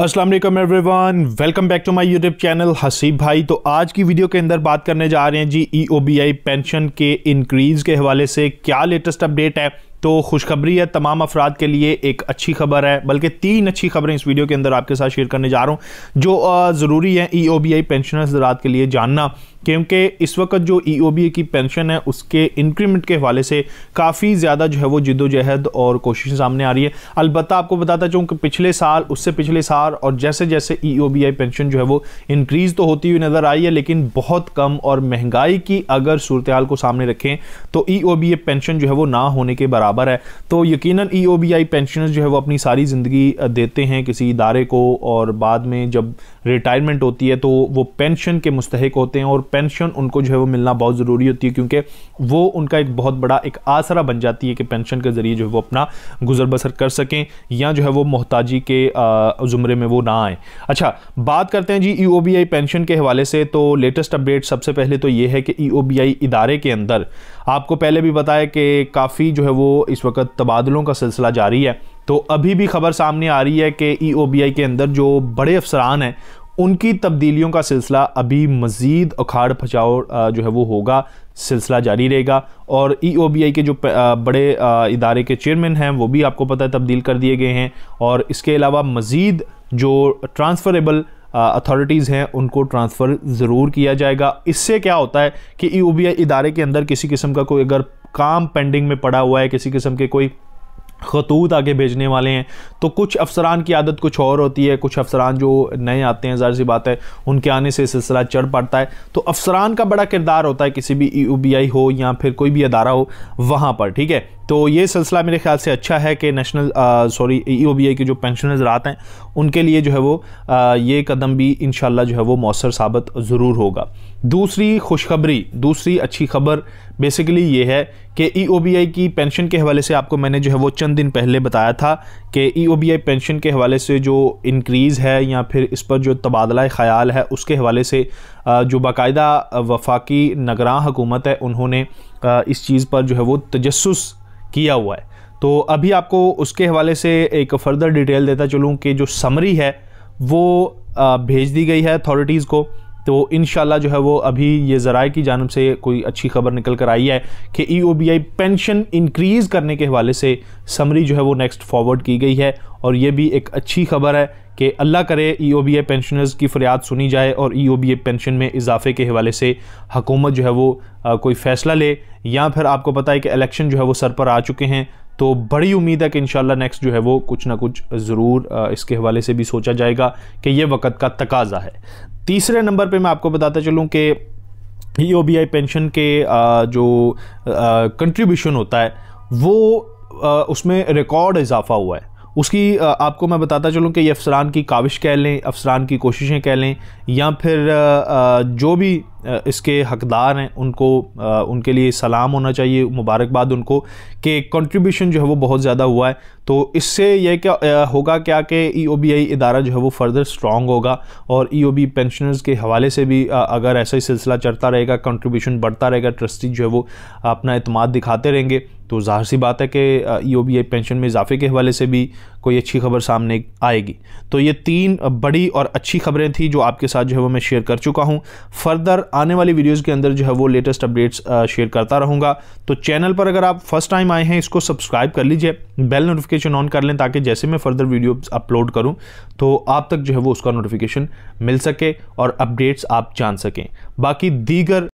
Aslam everyone welcome back to my YouTube channel Haseeb भाई तो आज की वीडियो के अंदर बात करने जा रहे हैं जी ई e पेंशन के इंक्रीज़ के हवाले से क्या लेटेस्ट अपडेट है तो खुशखबरी है तमाम अफराद के लिए एक अच्छी खबर है बल्कि तीन अच्छी खबरें इस वीडियो के अंदर आपके साथ शेयर करने जा रहा हूँ जो ज़रूरी है ई ओ बी आई पेंशनर हजरात के लिए जानना क्योंकि इस वक्त जो ई ओ बी आई की पेंशन है उसके इंक्रीमेंट के हवाले से काफ़ी ज़्यादा जो है वो जिदोजहद और कोशिश सामने आ रही है अलबत्त आपको बताता चाहूँ कि पिछले साल उससे पिछले साल और जैसे जैसे ई ओ बी आई पेंशन जो है वो इंक्रीज़ तो होती हुई नज़र आई है लेकिन बहुत कम और महंगाई की अगर सूरत को सामने रखें तो ई ओ बी आई पेंशन जो है वो ना होने के बराबर बराबर है तो यकीन ई ओ बी आई पेंशनर्स जो है वो अपनी सारी ज़िंदगी देते हैं किसी इदारे को और बाद में जब रिटायरमेंट होती है तो वो पेंशन के मुस्तक होते हैं और पेंशन उनको जो है वो मिलना बहुत ज़रूरी होती है क्योंकि वो उनका एक बहुत बड़ा एक आसरा बन जाती है कि पेंशन के ज़रिए जो है वो अपना गुजर बसर कर सकें या जो है वो मोहताजी के ज़ुमरे में वो ना आए अच्छा बात करते हैं जी ई ओ बी आई पेंशन के हवाले से तो लेटेस्ट अपडेट सबसे पहले तो ये है कि ई ओ बी आई इदारे के अंदर आपको पहले भी बताया कि काफ़ी जो है वो इस वक्त तबादलों का सिलसिला जारी है तो अभी भी खबर सामने आ रही है कि ई e के अंदर जो बड़े अफसरान हैं उनकी तब्दीलियों का सिलसिला अभी मज़ीद उखाड़ पचाव जो है वो होगा सिलसिला जारी रहेगा और ई e के जो बड़े इदारे के चेयरमैन हैं वो भी आपको पता है तब्दील कर दिए गए हैं और इसके अलावा मज़ीद जो ट्रांसफ़रेबल अथॉरिटीज़ हैं उनको ट्रांसफ़र ज़रूर किया जाएगा इससे क्या होता है कि ई e इदारे के अंदर किसी किस्म का कोई अगर काम पेंडिंग में पड़ा हुआ है किसी किस्म के कोई खतूत आगे भेजने वाले हैं तो कुछ अफसरान की आदत कुछ और होती है कुछ अफसरान जो नए आते हैं ज़ाहिर सी बात है उनके आने से सिलसिला चढ़ पड़ता है तो अफसरान का बड़ा किरदार होता है किसी भी ई e हो या फिर कोई भी अदारा हो वहाँ पर ठीक है तो ये सिलसिला मेरे ख्याल से अच्छा है कि national sorry E O B I के जो पेंशनर्स रात हैं उनके लिए जो है वो आ, ये कदम भी इन जो है वो मौसर साबित ज़रूर होगा दूसरी खुशखबरी दूसरी अच्छी खबर बेसिकली ये है कि ई e की पेंशन के हवाले से आपको मैंने जो है वो चंद दिन पहले बताया था कि ई e पेंशन के हवाले से जो इनक्रीज़ है या फिर इस पर जो तबादला ख्याल है उसके हवाले से जो बाकायदा वफाकी नगरान हकूमत है उन्होंने इस चीज़ पर जो है वो तजस किया हुआ है तो अभी आपको उसके हवाले से एक फ़र्दर डिटेल देता चलूँ कि जो समरी है वो भेज दी गई है अथॉरिटीज़ को तो इन जो है वो अभी ये ज़रा की जानब से कोई अच्छी खबर निकल कर आई है कि E O B I pension increase करने के हवाले से समरी जो है वो नेक्स्ट फॉरवर्ड की गई है और ये भी एक अच्छी खबर है कि अल्लाह करे ई ओ बी आई पेंशनर्स की फ़रियाद सुनी जाए और ई ओ बी आई पेंशन में इजाफे के हवाले से हकूमत जो है वो आ, कोई फ़ैसला ले या फिर आपको पता है कि इलेक्शन जो है वो सर पर आ चुके हैं तो बड़ी उम्मीद है कि इन नेक्स्ट जो है वो कुछ ना कुछ ज़रूर इसके हवाले से भी सोचा जाएगा कि ये वक्त का तकाजा है तीसरे नंबर पे मैं आपको बताता चलूँ कि ई e पेंशन के जो कंट्रीब्यूशन होता है वो उसमें रिकॉर्ड इजाफा हुआ है उसकी आपको मैं बताता चलूँ कि ये अफसरान की काविश कह लें अफसरान की कोशिशें कह लें या फिर जो भी इसके हकदार हैं उनको उनके लिए सलाम होना चाहिए मुबारकबाद उनको कि कंट्रीब्यूशन जो है वो बहुत ज़्यादा हुआ है तो इससे यह क्या होगा क्या कि ई ओ बी आई इदारा जो है वो फर्दर स्ट्रॉन्ग होगा और ई ओ बी पेंशनर्स के हवाले से भी अगर ऐसा ही सिलसिला चलता रहेगा कंट्रीब्यूशन बढ़ता रहेगा ट्रस्टी जो है वो अपना अतमाद दिखाते रहेंगे तो जाहिर सी बात है कि E O B I pension में इजाफे के हवाले से भी कोई अच्छी खबर सामने आएगी तो ये तीन बड़ी और अच्छी खबरें थी जो आपके साथ जो है वो मैं शेयर कर चुका हूँ फर्दर आने वाली वीडियोज़ के अंदर जो है वो लेटेस्ट अपडेट्स शेयर करता रहूँगा तो चैनल पर अगर आप फर्स्ट टाइम आए हैं इसको सब्सक्राइब कर लीजिए बेल नोटिफिकेशन ऑन कर लें ताकि जैसे मैं फर्दर वीडियो अपलोड करूँ तो आप तक जो है वो उसका नोटिफिकेशन मिल सके और अपडेट्स आप जान सकें बाकी दीगर